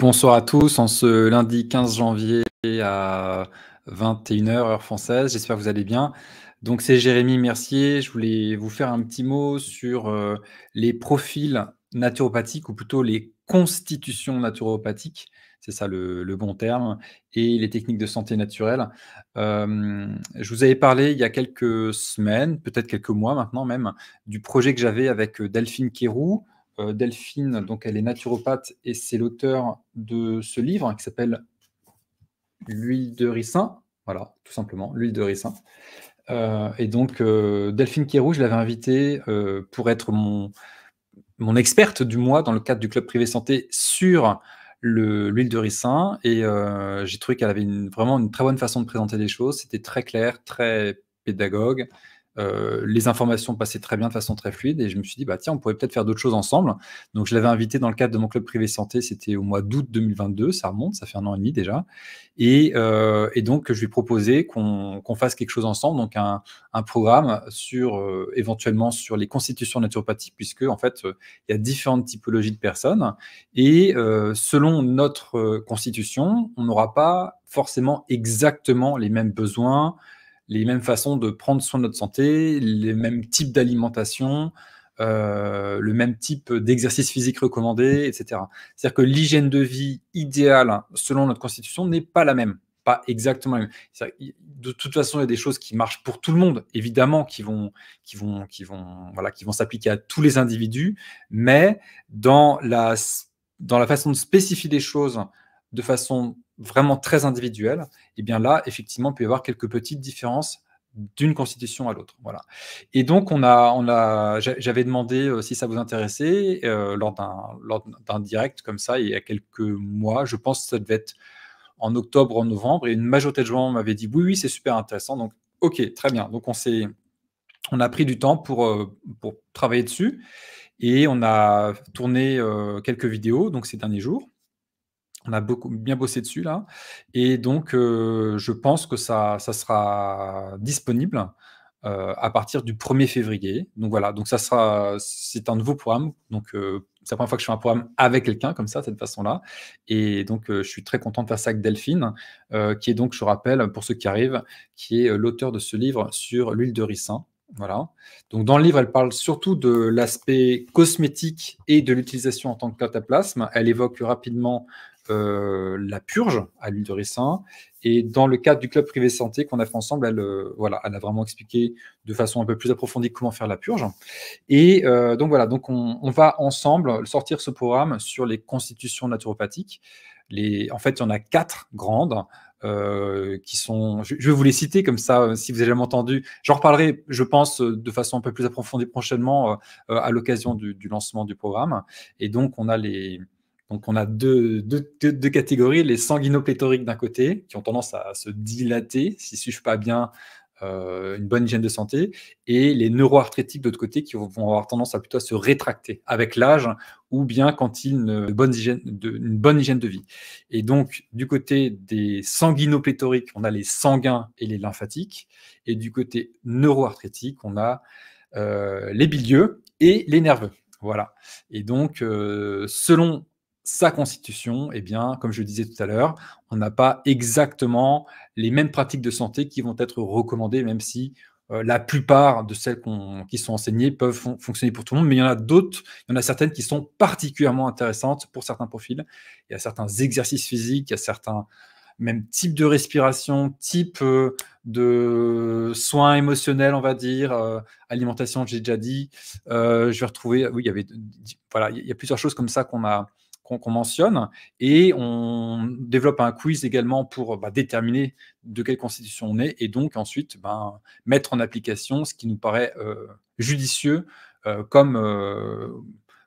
Bonsoir à tous en ce lundi 15 janvier à 21h heure française. J'espère que vous allez bien. Donc c'est Jérémy Mercier. Je voulais vous faire un petit mot sur euh, les profils naturopathiques ou plutôt les constitutions naturopathiques. C'est ça le, bon terme, et les techniques de santé naturelle. Euh, je vous avais parlé il y a quelques semaines, peut-être quelques mois maintenant même, du projet que j'avais avec euh, Delphine Kérou, euh, Delphine, mm. donc elle est naturopathe et c'est l'auteur de ce livre qui s'appelle L'huile de ricin. Voilà, tout simplement, l'huile de ricin. Euh, et donc, euh, Delphine Quérou, je l'avais invitée pour être mon, experte du mois dans le cadre du club privé santé sur l'huile de ricin. Et j'ai trouvé qu'elle avait vraiment une très bonne façon de présenter les choses. C'était très clair, très pédagogue. Euh, les informations passaient très bien de façon très fluide et je me suis dit, bah, tiens, on pourrait peut-être faire d'autres choses ensemble. Donc, je l'avais invité dans le cadre de mon club privé santé, c'était au mois d'août 2022, ça remonte, ça fait un an et demi déjà. Et, euh, donc, je lui proposais qu'on fasse quelque chose ensemble, donc un, programme sur euh, éventuellement sur les constitutions naturopathiques, puisque en fait, il y a différentes typologies de personnes et selon notre constitution, on n'aura pas forcément exactement les mêmes besoins, les mêmes façons de prendre soin de notre santé, les mêmes types d'alimentation, euh, le même type d'exercice physique recommandé, etc. C'est-à-dire que l'hygiène de vie idéale, hein, selon notre constitution, n'est pas la même. Pas exactement la De toute façon, il y a des choses qui marchent pour tout le monde, évidemment, qui vont, qui vont, qui vont, voilà, qui vont s'appliquer à tous les individus, mais dans la, dans la façon de spécifier les choses de façon vraiment très individuel, et eh bien là, effectivement, il peut y avoir quelques petites différences d'une constitution à l'autre. Voilà. Et donc, on a, on a, j'avais demandé euh, si ça vous intéressait euh, lors d'un direct comme ça, il y a quelques mois, je pense que ça devait être en octobre, en novembre, et une majorité de gens m'avaient dit oui, oui, c'est super intéressant. Donc, ok, très bien. Donc, on s'est, on a pris du temps pour, euh, pour travailler dessus et on a tourné quelques vidéos donc ces derniers jours. On a beaucoup, bien bossé dessus là. Et donc, euh, je pense que ça, ça sera disponible euh, à partir du 1er février. Donc voilà, donc ça sera, c'est un nouveau programme. Donc, euh, c'est la première fois que je fais un programme avec quelqu'un comme ça, de cette façon-là. Et donc, je suis très content de faire ça avec Delphine, qui est donc, je rappelle, pour ceux qui arrivent, qui est l'auteur de ce livre sur l'huile de ricin. Voilà. Donc dans le livre, elle parle surtout de l'aspect cosmétique et de l'utilisation en tant que cataplasme. Elle évoque rapidement euh, la purge à l'huile de ricin. Et dans le cadre du club privé santé qu'on a fait ensemble, elle, euh, voilà, elle a vraiment expliqué de façon un peu plus approfondie comment faire la purge. Et euh, donc voilà, donc on, va ensemble sortir ce programme sur les constitutions naturopathiques. Les, en fait, il y en a quatre grandes. qui sont. Je, vais vous les citer comme ça, si vous avez jamais entendu. J'en reparlerai, je pense, de façon un peu plus approfondie prochainement à l'occasion du, lancement du programme. Et donc, on a les, donc on a deux, deux, deux, catégories, les sanguinopléthoriques d'un côté, qui ont tendance à se dilater si ne suivent pas bien euh, une bonne hygiène de santé, et les neuroarthrétiques d'autre côté, qui vont avoir tendance à plutôt se rétracter avec l'âge ou bien quand ils une bonne, hygiène une bonne hygiène de vie. Et donc du côté des sanguinopléthoriques, on a les sanguins et les lymphatiques, et du côté neuroarthritique, on a euh, les bilieux et les nerveux. Voilà. Et donc, euh, selon sa constitution, eh bien, comme je le disais tout à l'heure, on n'a pas exactement les mêmes pratiques de santé qui vont être recommandées, même si euh, la plupart de celles qui sont enseignées peuvent fonctionner pour tout le monde, mais il y en a d'autres, il y en a certaines qui sont particulièrement intéressantes pour certains profils. Il y a certains exercices physiques, il y a certains même types de respiration, type euh, de soins émotionnels, on va dire, euh, alimentation, j'ai déjà dit. je vais retrouver, oui, il y avait, voilà, il y a plusieurs choses comme ça qu'on a, qu'on mentionne. Et on développe un quiz également pour bah, déterminer de quelle constitution on est et donc ensuite ben, mettre en application ce qui nous paraît euh, judicieux euh, comme euh,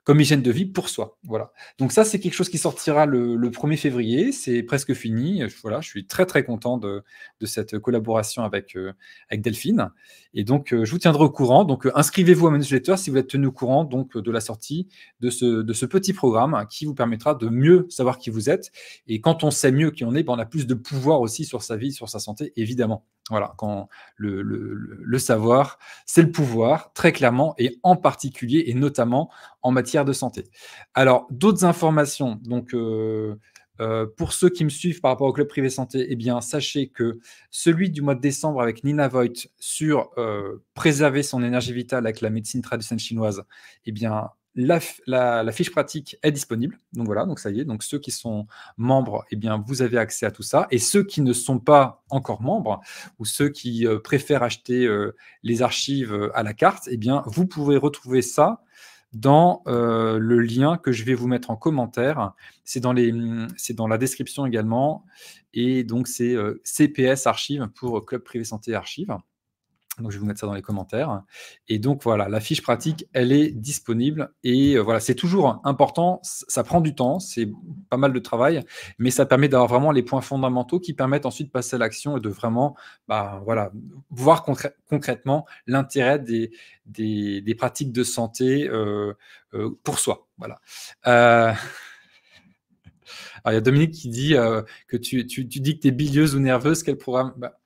comme hygiène de vie pour soi. Voilà. Donc ça, c'est quelque chose qui sortira le, 1er février. C'est presque fini. Voilà, je suis très très content de, cette collaboration avec, euh, avec Delphine. Et donc, euh, je vous tiendrai au courant. Donc, euh, inscrivez-vous à ma newsletter si vous êtes tenu au courant donc, de la sortie de ce, de ce petit programme hein, qui vous permettra de mieux savoir qui vous êtes. Et quand on sait mieux qui on est, ben, on a plus de pouvoir aussi sur sa vie, sur sa santé, évidemment. Voilà, quand le, savoir, c'est le pouvoir, très clairement, et en particulier et notamment en matière de santé. Alors, d'autres informations. Donc, euh, euh, pour ceux qui me suivent par rapport au club privé santé, eh bien, sachez que celui du mois de décembre avec Nina Voigt sur euh, préserver son énergie vitale avec la médecine traditionnelle chinoise, eh bien, la, fiche pratique est disponible. Donc voilà, donc ça y est. Donc ceux qui sont membres, eh bien vous avez accès à tout ça. Et ceux qui ne sont pas encore membres ou ceux qui euh, préfèrent acheter euh, les archives euh, à la carte, eh bien vous pouvez retrouver ça dans le lien que je vais vous mettre en commentaire. C'est dans, les, hmm, c'est dans la description également. Et donc c'est CPS Archives pour Club Privé Santé Archives. Donc, je vais vous mettre ça dans les commentaires. Et donc, voilà, la fiche pratique, elle est disponible. Et euh, voilà, c'est toujours important. Ça prend du temps. C'est pas mal de travail. Mais ça permet d'avoir vraiment les points fondamentaux qui permettent ensuite de passer à l'action et de vraiment bah, voilà, voir concrètement l'intérêt des, des, pratiques de santé euh, euh, pour soi. Voilà. Alors, il y a Dominique qui dit que tu, tu dis que tu es bilieuse ou nerveuse. Quel programme bah,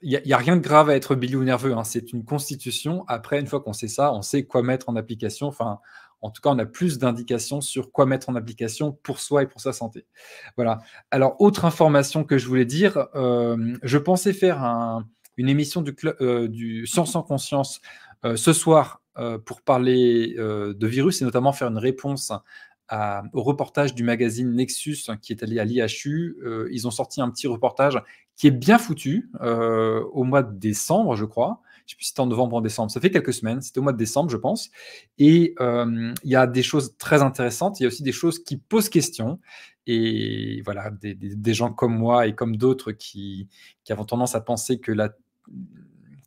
il n'y a, rien de grave à être bilieux ou nerveux. Hein. C'est une constitution. Après, une fois qu'on sait ça, on sait quoi mettre en application. Enfin, en tout cas, on a plus d'indications sur quoi mettre en application pour soi et pour sa santé. Voilà. Alors, autre information que je voulais dire, euh, je pensais faire une émission du, euh, du Science en Conscience euh, ce soir euh, pour parler de virus et notamment faire une réponse au reportage du magazine Nexus hein, qui est allé à l'IHU. ils ont sorti un petit reportage qui est bien foutu euh, au mois de décembre, je crois. Je ne sais plus si c'était en novembre ou en décembre. Ça fait quelques semaines. C'était au mois de décembre, je pense. Et euh, il y a des choses très intéressantes. Il y a aussi des choses qui posent question. Et voilà, des, gens comme moi et comme d'autres qui, qui avons tendance à penser que la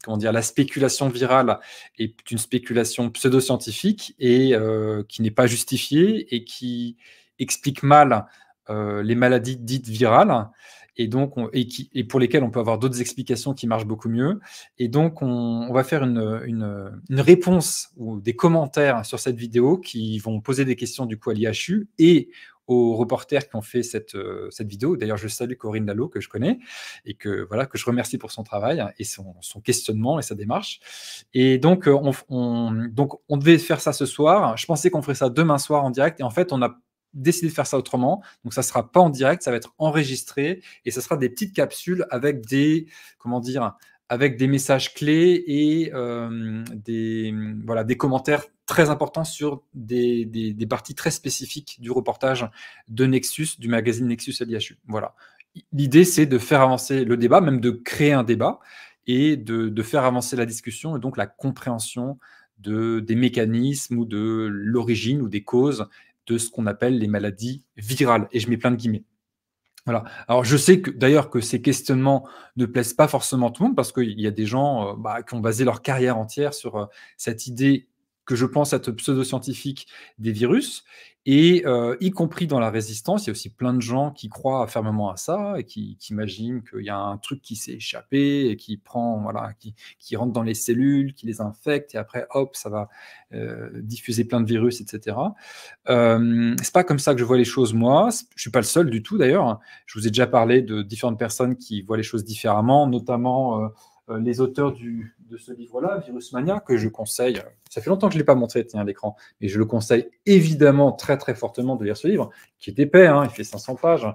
comment dire, la spéculation virale est une spéculation pseudo-scientifique et euh, qui n'est pas justifiée et qui explique mal les maladies dites virales et donc et, pour lesquels on peut avoir d'autres explications qui marchent beaucoup mieux. Et donc, on, va faire une, réponse ou des commentaires sur cette vidéo qui vont poser des questions du coup à l'IHU et aux reporters qui ont fait cette, euh, vidéo. D'ailleurs, je salue Corinne Lalo que je connais et que voilà que je remercie pour son travail et son, questionnement et sa démarche. Et donc euh, on, donc on devait faire ça ce soir. Je pensais qu'on ferait ça demain soir en direct et en fait on a décidé de faire ça autrement. Donc, ça sera pas en direct, ça va être enregistré et ça sera des petites capsules avec des, comment dire, avec des messages clés et euh, des, voilà, des commentaires très importants sur des, des, parties très spécifiques du reportage de Nexus, du magazine Nexus à l'IHU. Voilà. L'idée, c'est de faire avancer le débat, même de créer un débat et de, de faire avancer la discussion et donc la compréhension de, des mécanismes ou de l'origine ou des causes de ce qu'on appelle les maladies virales. Et je mets plein de guillemets. Voilà. Alors je sais d'ailleurs que ces questionnements ne plaisent pas forcément tout le monde parce qu'il y a des gens euh, bah, qui ont basé leur carrière entière sur euh, cette idée que je pense être pseudo-scientifique des virus. Et euh, y compris dans la résistance, il y a aussi plein de gens qui croient fermement à ça et qui, imaginent qu'il y a un truc qui s'est échappé et qui prend, voilà, qui, qui, rentre dans les cellules, qui les infecte et après, hop, ça va euh, diffuser plein de virus, etc. Euh, c'est pas comme ça que je vois les choses moi. Je suis pas le seul du tout d'ailleurs. Hein. Je vous ai déjà parlé de différentes personnes qui voient les choses différemment, notamment euh, les auteurs de ce livre-là, Virusmania, que je conseille. Euh, ça fait longtemps que je ne l'ai pas montré tiens, à l'écran, mais je le conseille évidemment très très fortement de lire ce livre, qui est épais, hein, il fait 500 pages,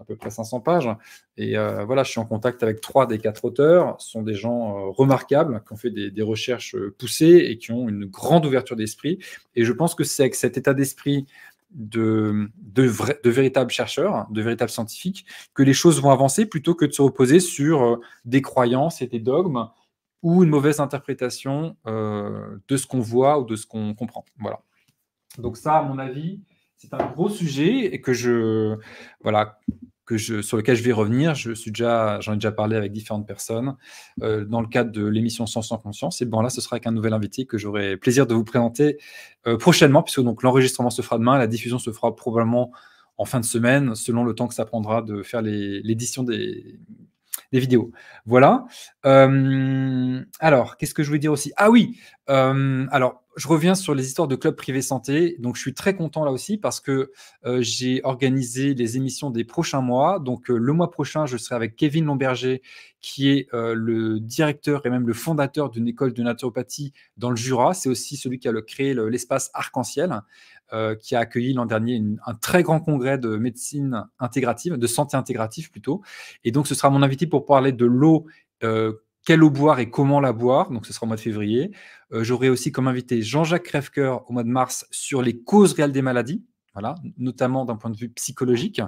à peu près 500 pages. Et euh, voilà, je suis en contact avec trois des quatre auteurs. Ce sont des gens remarquables, qui ont fait des, des, recherches poussées et qui ont une grande ouverture d'esprit. Et je pense que c'est avec cet état d'esprit de, de, de, véritables chercheurs, de véritables scientifiques, que les choses vont avancer plutôt que de se reposer sur euh, des croyances et des dogmes ou une mauvaise interprétation euh, de ce qu'on voit ou de ce qu'on comprend. Voilà. Donc ça, à mon avis, c'est un gros sujet et que je voilà que je, sur lequel je vais revenir. Je suis déjà, j'en ai déjà parlé avec différentes personnes euh, dans le cadre de l'émission Sens sans conscience. Et bon, là, ce sera avec un nouvel invité que j'aurai plaisir de vous présenter euh, prochainement, puisque donc l'enregistrement se fera demain, la diffusion se fera probablement en fin de semaine, selon le temps que ça prendra de faire l'édition des, des, vidéos. Voilà. Euh, alors, qu'est-ce que je voulais dire aussi Ah oui. alors je reviens sur les histoires de clubs privés santé. Donc, je suis très content là aussi parce que euh, j'ai organisé les émissions des prochains mois. Donc, euh, le mois prochain, je serai avec Kevin Lomberger, qui est euh, le directeur et même le fondateur d'une école de naturopathie dans le Jura. C'est aussi celui qui a créé l'espace arc-en-ciel, qui a accueilli l'an dernier un très grand congrès de médecine intégrative, de santé intégrative plutôt. Et donc, ce sera mon invité pour parler de l'eau quelle eau boire et comment la boire, donc ce sera au mois de février. Euh, j'aurai aussi comme invité Jean-Jacques Crèvecoeur au mois de mars sur les causes réelles des maladies, voilà, notamment d'un point de vue psychologique.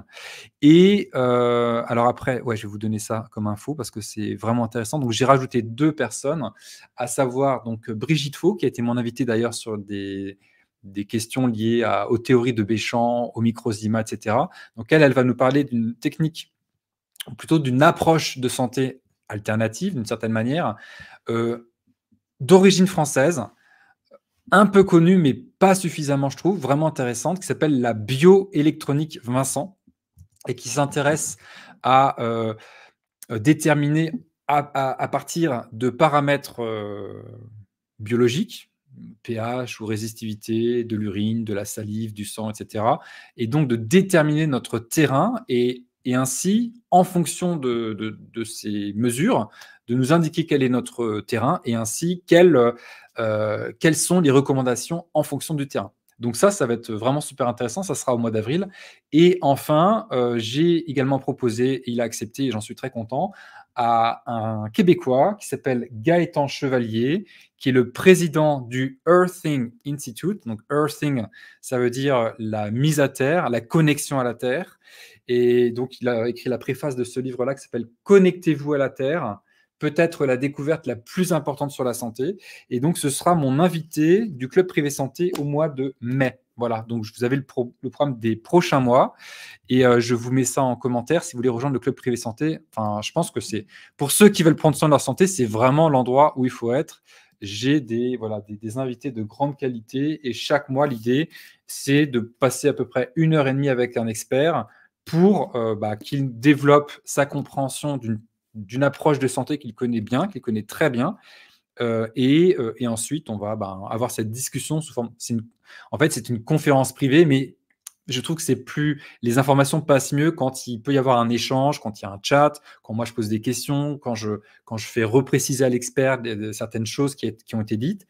Et euh, alors après, ouais, je vais vous donner ça comme info parce que c'est vraiment intéressant. Donc j'ai rajouté deux personnes, à savoir donc Brigitte Faux, qui a été mon invitée d'ailleurs sur des, des questions liées aux théories de Béchamp, aux microzymas, etc. Donc elle, elle va nous parler d'une technique ou plutôt d'une approche de santé alternative d'une certaine manière, euh, d'origine française, un peu connue mais pas suffisamment je trouve, vraiment intéressante, qui s'appelle la bioélectronique Vincent et qui s'intéresse à euh, déterminer à, partir de paramètres euh, biologiques, pH ou résistivité de l'urine, de la salive, du sang, etc. Et donc de déterminer notre terrain et et ainsi, en fonction de, ces mesures, de nous indiquer quel est notre terrain et ainsi quelles, euh, quelles sont les recommandations en fonction du terrain. Donc ça, ça va être vraiment super intéressant, ça sera au mois d'avril. Et enfin, euh, j'ai également proposé, il a accepté et j'en suis très content, à un Québécois qui s'appelle Gaëtan Chevalier, qui est le président du Earthing Institute. Donc Earthing, ça veut dire la mise à terre, la connexion à la terre. Et donc, il a écrit la préface de ce livre-là qui s'appelle Connectez-vous à la Terre, peut-être la découverte la plus importante sur la santé. Et donc, ce sera mon invité du Club Privé Santé au mois de mai. Voilà, donc vous avez le, programme des prochains mois et euh, je vous mets ça en commentaire si vous voulez rejoindre le club privé santé. Enfin, je pense que c'est pour ceux qui veulent prendre soin de leur santé, c'est vraiment l'endroit où il faut être j'ai des, voilà, des, des, invités de grande qualité et chaque mois, l'idée, c'est de passer à peu près une heure et demie avec un expert pour euh, bah, qu'il développe sa compréhension d'une approche de santé qu'il connaît bien, qu'il connaît très bien. Euh, euh, et, ensuite, on va bah, avoir cette discussion sous forme. en fait, c'est une conférence privée, mais je trouve que c'est plus. Les informations passent mieux quand il peut y avoir un échange, quand il y a un chat, quand moi je pose des questions, quand je, quand je fais repréciser à l'expert certaines choses qui, ont été dites.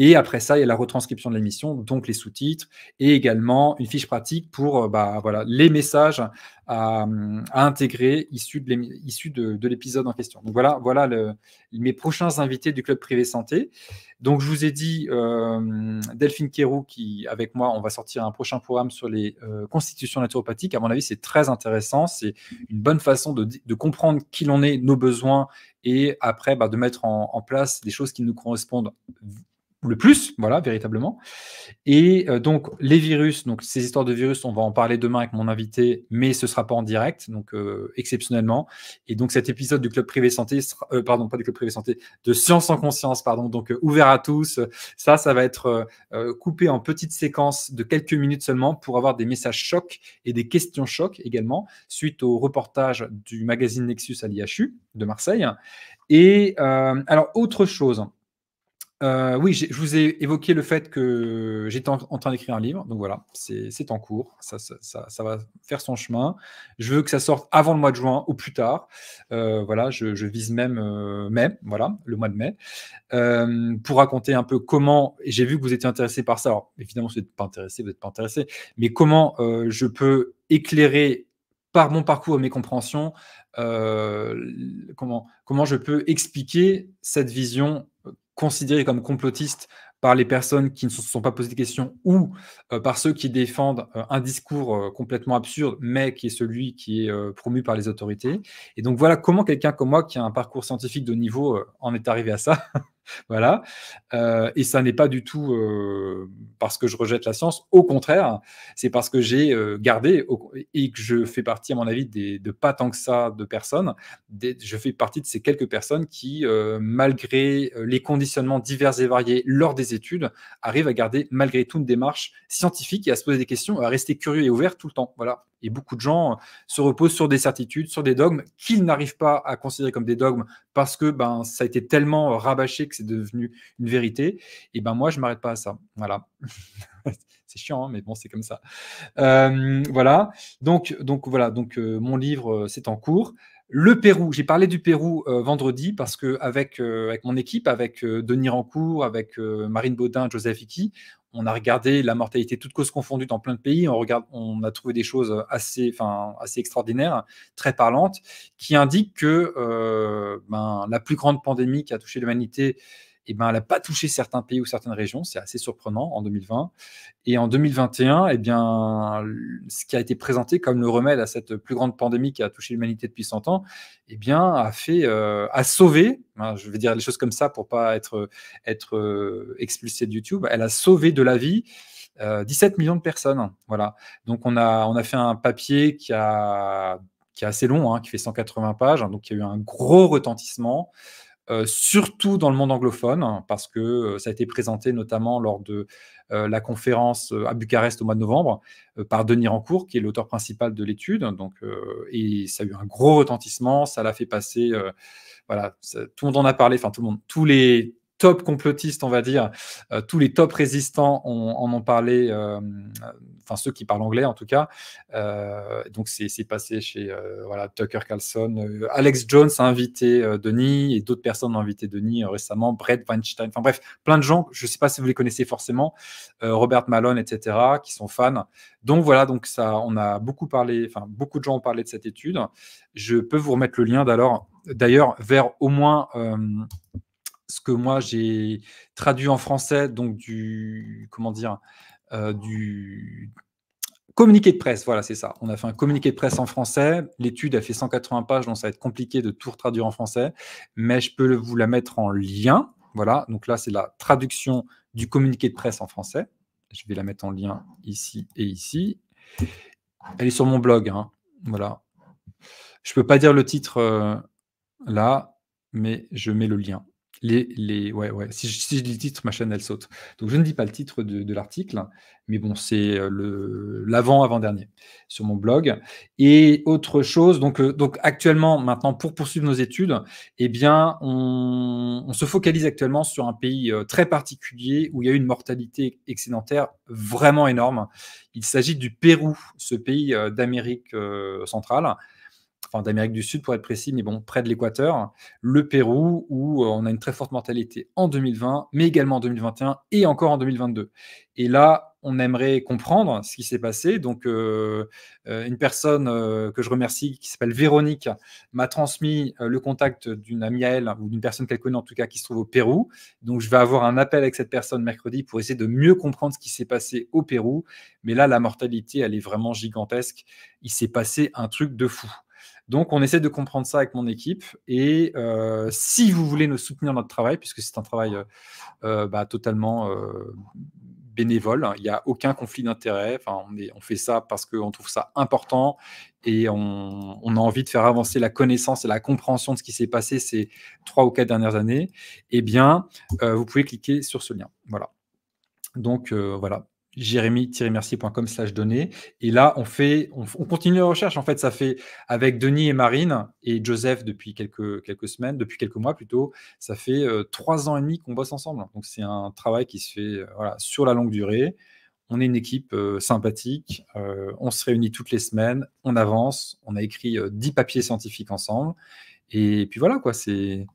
Et après ça, il y a la retranscription de l'émission, donc les sous-titres, et également une fiche pratique pour euh, bah, voilà, les messages à, intégrer issus de, l'épisode en question. Donc voilà, voilà le, mes prochains invités du Club Privé Santé. Donc je vous ai dit, euh, Delphine Kérou, qui avec moi, on va sortir un prochain programme sur les euh, constitutions naturopathiques. À mon avis, c'est très intéressant. C'est une bonne façon de, comprendre qui l'on est, nos besoins, et après bah, de mettre en place des choses qui nous correspondent le plus, voilà, véritablement. Et euh, donc, les virus, donc ces histoires de virus, on va en parler demain avec mon invité, mais ce ne sera pas en direct, donc euh, exceptionnellement. Et donc, cet épisode du Club Privé Santé, euh, pardon, pas du Club Privé Santé, de Science en Conscience, pardon, donc ouvert à tous. Ça, ça va être coupé en petites séquences de quelques minutes seulement pour avoir des messages chocs et des questions chocs également, suite au reportage du magazine Nexus à l'IHU de Marseille. Et alors, autre chose, euh, oui, je vous ai évoqué le fait que j'étais en, train d'écrire un livre, donc voilà, c'est en cours, ça, va faire son chemin. Je veux que ça sorte avant le mois de juin ou plus tard. Euh, voilà, je, vise même euh, voilà, le mois de mai, pour raconter un peu comment. J'ai vu que vous étiez intéressé par ça. Alors évidemment, si vous n'êtes pas intéressé, vous n'êtes pas intéressé, mais comment je peux éclairer par mon parcours et mes compréhensions, comment, comment je peux expliquer cette vision considéré comme complotistes par les personnes qui ne se sont pas posées de questions ou euh, par ceux qui défendent euh, un discours euh, complètement absurde, mais qui est celui qui est promu par les autorités. Et donc voilà comment quelqu'un comme moi, qui a un parcours scientifique de niveau, en est arrivé à ça. voilà. Euh, et ça n'est pas du tout euh, parce que je rejette la science. Au contraire, c'est parce que j'ai euh, gardé et que je fais partie, à mon avis, de pas tant que ça de personnes. je fais partie de ces quelques personnes qui, malgré les conditionnements divers et variés lors des études, arrivent à garder malgré tout une démarche scientifique et à se poser des questions, à rester curieux et ouvert tout le temps. Voilà. Et beaucoup de gens se reposent sur des certitudes, sur des dogmes qu'ils n'arrivent pas à considérer comme des dogmes parce que ben, ça a été tellement rabâché que c'est devenu une vérité, et eh ben moi, je m'arrête pas à ça. Voilà. c'est chiant, hein, mais bon, c'est comme ça. Euh, voilà. Donc, donc voilà. Donc, euh, mon livre, euh, c'est en cours. Le Pérou, j'ai parlé du Pérou vendredi parce que avec, avec mon équipe, avec Denis Rancourt, avec Marine Baudin, Joseph Hickey, on a regardé la mortalité toute cause confondue dans plein de pays. On, regarde, on a trouvé des choses assez, enfin, assez extraordinaires, très parlantes, qui indiquent que euh, ben, la plus grande pandémie qui a touché l'humanité eh ben, elle n'a pas touché certains pays ou certaines régions. C'est assez surprenant en 2020. Et en 2021, et eh bien, ce qui a été présenté comme le remède à cette plus grande pandémie qui a touché l'humanité depuis 100 ans, et eh bien, a fait, euh, a sauvé, hein, je vais dire les choses comme ça pour pas être, être euh, expulsé de YouTube, elle a sauvé de la vie 17 euh, millions de personnes. Voilà. Donc, on a, on a fait un papier qui a qui est assez long, hein, qui fait 180 pages, hein, donc il y a eu un gros retentissement. Euh, surtout dans le monde anglophone, hein, parce que euh, ça a été présenté notamment lors de euh, la conférence à Bucarest au mois de novembre par Denis Rancourt, qui est l'auteur principal de l'étude. Donc, et ça a eu un gros retentissement, ça l'a fait passer. voilà, tout le monde en a parlé. Enfin, tout le monde, tous les top complotistes, on va dire, euh, tous les top résistants en ont parlé, euh, enfin ceux qui parlent anglais en tout cas. Euh, donc c'est passé chez Tucker Carlson, Alex Jones a invité Denis et d'autres personnes ont invité Denis récemment, Brett Weinstein, enfin bref, plein de gens, je ne sais pas si vous les connaissez forcément, Robert Malone, etc., qui sont fans. Donc voilà, donc ça, on a beaucoup parlé, enfin beaucoup de gens ont parlé de cette étude. Je peux vous remettre le lien d'ailleurs vers au moins ce que moi j'ai traduit en français, donc du comment dire, euh, du communiqué de presse. Voilà, c'est ça. On a fait un communiqué de presse en français. L'étude a fait 180 pages, donc ça va être compliqué de tout traduire en français, mais je peux vous la mettre en lien. Voilà, donc là c'est la traduction du communiqué de presse en français. Je vais la mettre en lien ici et ici. Elle est sur mon blog. Hein, voilà. Je ne peux pas dire le titre euh, là, mais je mets le lien. Les, les, ouais, ouais. Si, je, dis le titre, ma chaîne, elle saute. Donc, je ne dis pas le titre de, l'article, mais bon, c'est euh, l'avant-avant-dernier sur mon blog. Et autre chose, donc, euh, donc actuellement, maintenant, pour poursuivre nos études, eh bien, on, se focalise actuellement sur un pays euh, très particulier où il y a eu une mortalité excédentaire vraiment énorme. Il s'agit du Pérou, ce pays d'Amérique centrale enfin d'Amérique du Sud pour être précis, mais bon, près de l'Équateur, le Pérou, où euh, on a une très forte mortalité en 2020, mais également en 2021 et encore en 2022. Et là, on aimerait comprendre ce qui s'est passé. Donc, euh, euh, une personne que je remercie, qui s'appelle Véronique, m'a transmis le contact d'une amie à elle, ou d'une personne qu'elle connaît en tout cas, qui se trouve au Pérou. Donc, je vais avoir un appel avec cette personne mercredi pour essayer de mieux comprendre ce qui s'est passé au Pérou. Mais là, la mortalité, elle est vraiment gigantesque. Il s'est passé un truc de fou. Donc, on essaie de comprendre ça avec mon équipe. Et euh, si vous voulez nous soutenir dans notre travail, puisque c'est un travail euh, euh, bah, totalement bénévole, hein, il n'y a aucun conflit d'intérêt. Enfin, on, on fait ça parce qu'on trouve ça important et on, on, a envie de faire avancer la connaissance et la compréhension de ce qui s'est passé ces trois ou quatre dernières années. Eh bien, vous pouvez cliquer sur ce lien. Voilà. Donc, voilà jérémy-mercier.com slash données. Et là, on fait, on, continue la recherche En fait, ça fait avec Denis et Marine et Joseph depuis quelques, quelques semaines, depuis quelques mois plutôt, ça fait euh, trois ans et demi qu'on bosse ensemble. Donc, c'est un travail qui se fait euh, voilà, sur la longue durée. On est une équipe euh, sympathique. on se réunit toutes les semaines. On avance. On a écrit dix papiers scientifiques ensemble. Et puis voilà, quoi, c'est.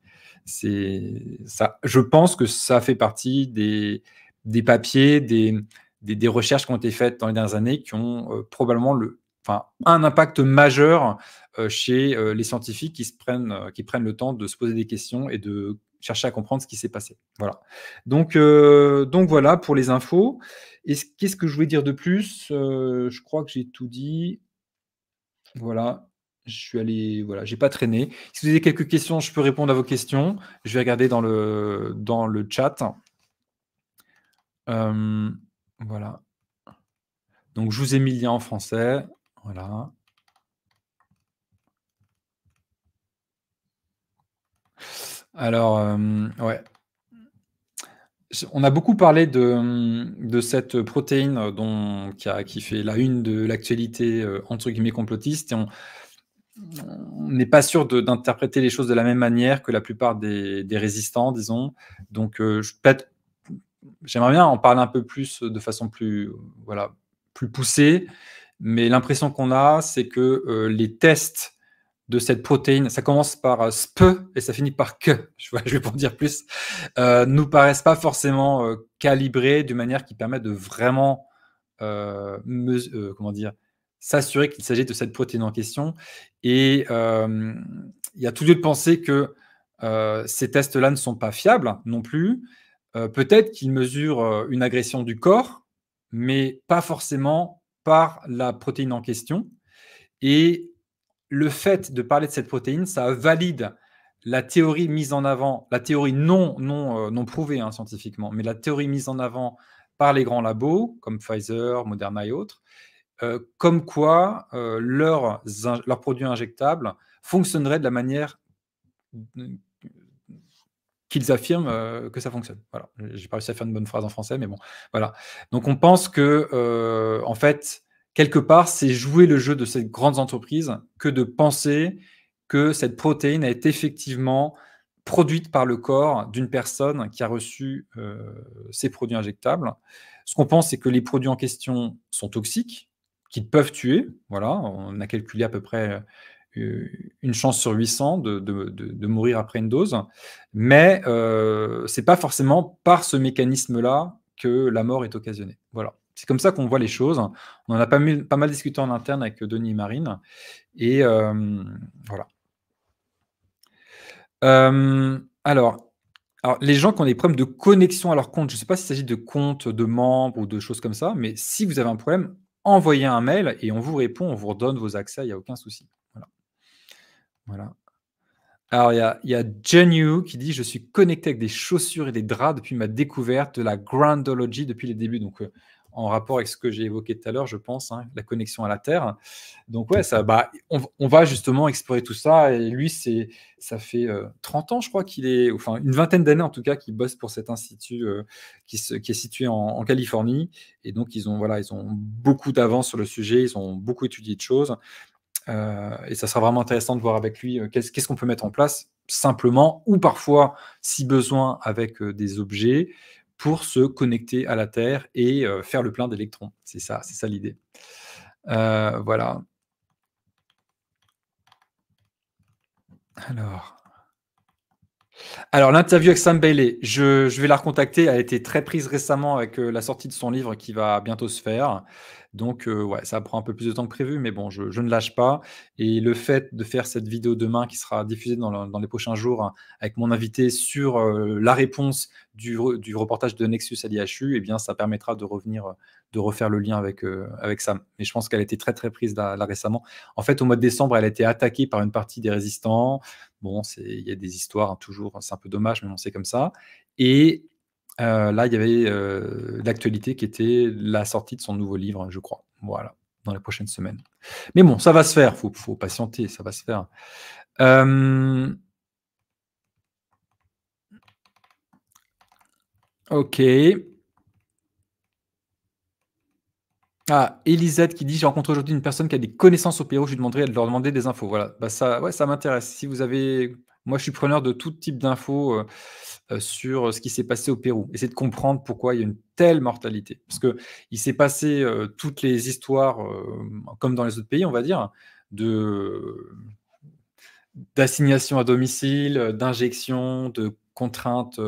C'est ça. Je pense que ça fait partie des, des papiers, des, des, recherches qui ont été faites dans les dernières années qui ont euh, probablement le, enfin, un impact majeur euh, chez euh, les scientifiques qui, se prennent, qui prennent le temps de se poser des questions et de chercher à comprendre ce qui s'est passé. Voilà. Donc, donc voilà pour les infos. Qu'est-ce que je voulais dire de plus Je crois que j'ai tout dit. Voilà, je suis allé, voilà, j'ai pas traîné. Si vous avez quelques questions, je peux répondre à vos questions. Je vais regarder dans le, dans le chat. Voilà. Donc, je vous ai mis lien en français. Voilà. Alors, euh, ouais. On a beaucoup parlé de, de cette protéine euh, dont, qui, fait la une de l'actualité euh, entre guillemets complotiste. Et on, n'est pas sûr d'interpréter les choses de la même manière que la plupart des, résistants, disons. Donc, peut-être j'aimerais bien en parler un peu plus euh, de façon plus, voilà, plus poussée, mais l'impression qu'on a, c'est que euh, les tests de cette protéine, ça commence par euh, SPE et ça finit par QUE, je, vais pas en dire plus, euh, nous paraissent pas forcément euh, calibrés d'une manière qui permet de vraiment comment dire, s'assurer qu'il s'agit de cette protéine en question. Et il y a tout lieu de penser que ces tests-là ne sont pas fiables non plus euh, peut-être qu'il mesure euh, une agression du corps, mais pas forcément par la protéine en question. Et le fait de parler de cette protéine, ça valide la théorie mise en avant, la théorie non, non, euh, non prouvée hein, scientifiquement, mais la théorie mise en avant par les grands labos comme Pfizer, Moderna et autres, comme quoi leurs, leurs produits injectables fonctionneraient de la manière qu'ils affirment euh, que ça fonctionne. Voilà, j'ai pas réussi à faire une bonne phrase en français, mais bon, voilà. Donc on pense que, euh, en fait, quelque part, c'est jouer le jeu de ces grandes entreprises que de penser que cette protéine est effectivement produite par le corps d'une personne qui a reçu euh, ces produits injectables. Ce qu'on pense, c'est que les produits en question sont toxiques, qu'ils peuvent tuer. Voilà, on a calculé à peu près une chance sur 800 de, mourir après une dose, mais ce euh, c'est pas forcément par ce mécanisme-là que la mort est occasionnée. Voilà. C'est comme ça qu'on voit les choses. On en a pas, mal, discuté en interne avec Denis et Marine. Et euh, voilà. Euh, alors, les gens qui ont des problèmes de connexion à leur compte, je ne sais pas s'il s'agit de compte, de membres ou de choses comme ça, mais si vous avez un problème, envoyez un mail et on vous répond, on vous redonne vos accès, il n'y a aucun souci. Voilà. Alors, il y a, y a qui dit Je suis connecté avec des chaussures et des draps depuis ma découverte de la Grandology depuis les débuts. Donc, euh, en rapport avec ce que j'ai évoqué tout à l'heure, je pense, hein, la connexion à la Terre. Donc, ouais, ça, bah, on, va justement explorer tout ça. Et lui, c'est, ça fait 30 euh, ans, je crois, qu'il est, enfin, une vingtaine d'années en tout cas, qu'il bosse pour cet institut euh, qui, qui, est situé en, Californie. Et donc, ils ont, voilà, ils ont beaucoup d'avance sur le sujet, ils ont beaucoup étudié de choses. Euh, et ça sera vraiment intéressant de voir avec lui euh, qu'est-ce qu'on peut mettre en place simplement ou parfois, si besoin, avec euh, des objets pour se connecter à la Terre et faire le plein d'électrons. C'est ça, c'est ça l'idée. voilà. Alors. Alors, l'interview avec Sam Bailey, je, je, vais la recontacter. Elle a été très prise récemment avec la sortie de son livre qui va bientôt se faire. Donc, euh, ouais, ça prend un peu plus de temps que prévu, mais bon, je, ne lâche pas. Et le fait de faire cette vidéo demain, qui sera diffusée dans, les prochains jours hein, avec mon invité sur euh, la réponse du, reportage de Nexus à l'IHU, eh bien, ça permettra de revenir, de refaire le lien avec, euh, avec Sam. Mais je pense qu'elle a été très, très prise là, récemment. En fait, au mois de décembre, elle a été attaquée par une partie des résistants. Bon, il y a des histoires, hein, toujours, hein, c'est un peu dommage, mais on sait comme ça. Et euh, là, il y avait euh, l'actualité qui était la sortie de son nouveau livre, je crois. Voilà, dans les prochaines semaines. Mais bon, ça va se faire. Faut, faut patienter, ça va se faire. Euh, ok. Ah, Elisette qui dit J'ai rencontré aujourd'hui une personne qui a des connaissances au Pérou, je lui demanderai de leur demander des infos. Voilà, bah, ça, ouais, ça m'intéresse. Si vous avez moi, je suis preneur de tout type d'infos euh, euh, sur euh, ce qui s'est passé au Pérou. Essayer de comprendre pourquoi il y a une telle mortalité. Parce qu'il s'est passé toutes les histoires, comme dans les autres pays, on va dire, de d'assignation à domicile, d'injection, de contraintes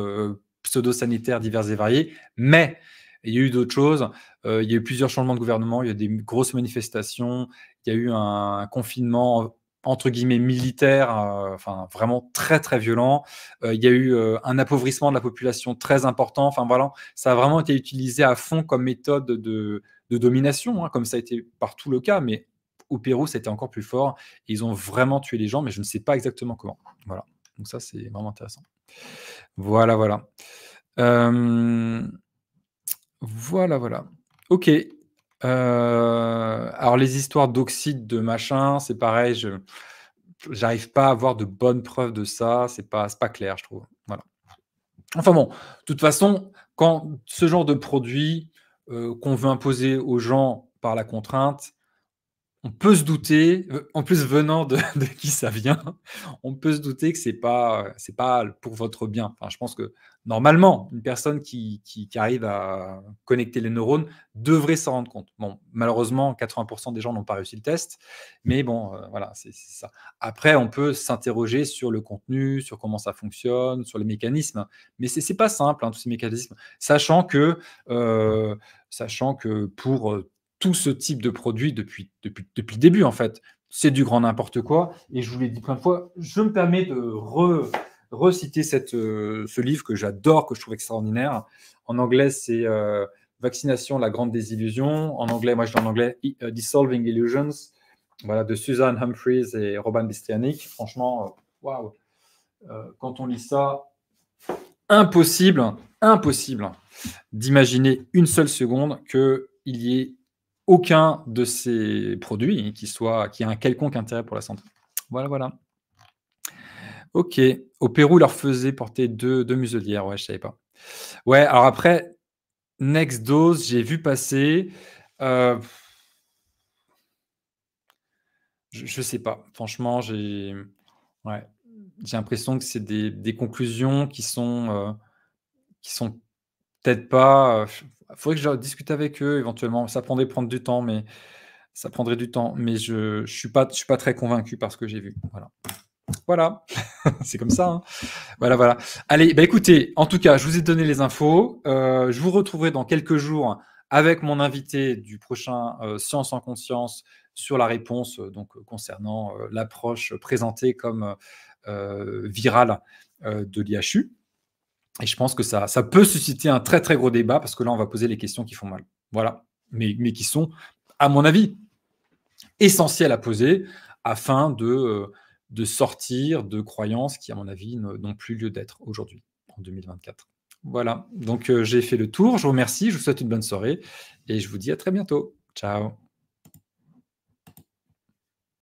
pseudo-sanitaires diverses et variées. Mais il y a eu d'autres choses. il y a eu plusieurs changements de gouvernement. Il y a eu des grosses manifestations. Il y a eu un confinement entre guillemets militaire, euh, enfin vraiment très très violent. Euh, il y a eu euh, un appauvrissement de la population très important. Enfin voilà, ça a vraiment été utilisé à fond comme méthode de, domination, hein, comme ça a été partout le cas, mais au Pérou, c'était encore plus fort. Ils ont vraiment tué les gens, mais je ne sais pas exactement comment. Voilà. Donc ça, c'est vraiment intéressant. Voilà, voilà. Voilà, voilà. Ok. Euh, alors les histoires d'oxyde, de machin, c'est pareil, je j'arrive pas à avoir de bonnes preuves de ça, c'est pas, pas clair, je trouve. Voilà. Enfin bon, de toute façon, quand ce genre de produit euh, qu'on veut imposer aux gens par la contrainte, on peut se douter, euh, en plus venant de, qui ça vient, on peut se douter que c'est pas pas pour votre bien. je pense que normalement, une personne qui, qui, arrive à connecter les neurones devrait s'en rendre compte. Bon, malheureusement, 80% des gens n'ont pas réussi le test, mais bon, euh, voilà, c'est ça. Après, on peut s'interroger sur le contenu, sur comment ça fonctionne, sur les mécanismes, mais c'est pas simple hein, tous ces mécanismes, sachant que euh, sachant que pour tout ce type de produit depuis, depuis, depuis le début, en fait. C'est du grand n'importe quoi. Et je vous l'ai dit plein de fois, je me permets de reciter cette, euh, ce livre que j'adore, que je trouve extraordinaire. En anglais, c'est euh, Vaccination, la grande désillusion. En anglais, moi je dis en anglais, euh, Dissolving Illusions. Voilà, de Suzanne Humphries et Robin Bistrianik. Franchement, waouh! Quand on lit ça, impossible, impossible d'imaginer une seule seconde qu'il y ait aucun de ces produits qui, soit, qui a un quelconque intérêt pour la santé. Voilà, voilà. Ok. Au Pérou, leur faisait porter deux, deux muselières. Ouais, je savais pas. Ouais, alors après, Next Dose, j'ai vu passer. Euh, je ne sais pas. Franchement, j'ai ouais. l'impression que c'est des, conclusions qui sont, euh, qui sont peut-être pas. Il euh, faudrait que je discute avec eux éventuellement. Ça prendrait prendre du temps, mais ça prendrait du temps. Mais je ne suis, pas, je suis pas très convaincu par ce que j'ai vu. Voilà. Voilà, c'est comme ça. Hein. Voilà, voilà. Allez, bah écoutez, en tout cas, je vous ai donné les infos. Euh, je vous retrouverai dans quelques jours avec mon invité du prochain euh, Science en conscience sur la réponse donc concernant l'approche présentée comme virale de l'IHU. Et je pense que ça, ça peut susciter un très très gros débat parce que là, on va poser les questions qui font mal. Voilà. Mais, mais qui sont, à mon avis, essentielles à poser afin de, de sortir de croyances qui, à mon avis, n'ont plus lieu d'être aujourd'hui, en 2024. Voilà. Donc, euh, j'ai fait le tour. Je vous remercie. Je vous souhaite une bonne soirée et je vous dis à très bientôt. Ciao.